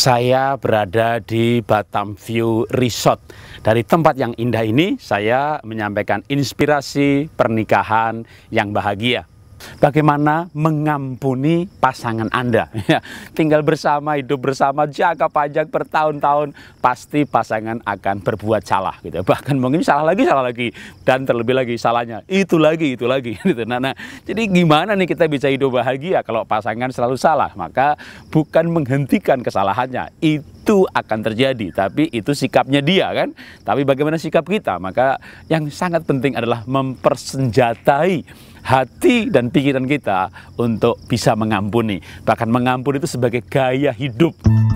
saya berada di Batam View Resort. Dari tempat yang indah ini, saya menyampaikan inspirasi pernikahan yang bahagia bagaimana mengampuni pasangan Anda. Ya, tinggal bersama, hidup bersama, jaga pajak bertahun-tahun, pasti pasangan akan berbuat salah gitu. Ya. Bahkan mungkin salah lagi, salah lagi dan terlebih lagi salahnya itu lagi, itu lagi gitu. Nah, nah jadi gimana nih kita bisa hidup bahagia kalau pasangan selalu salah? Maka bukan menghentikan kesalahannya, itu akan terjadi, tapi itu sikapnya dia kan. Tapi bagaimana sikap kita? Maka yang sangat penting adalah mempersenjatai hati dan pikiran kita untuk bisa mengampuni. Bahkan mengampuni itu sebagai gaya hidup.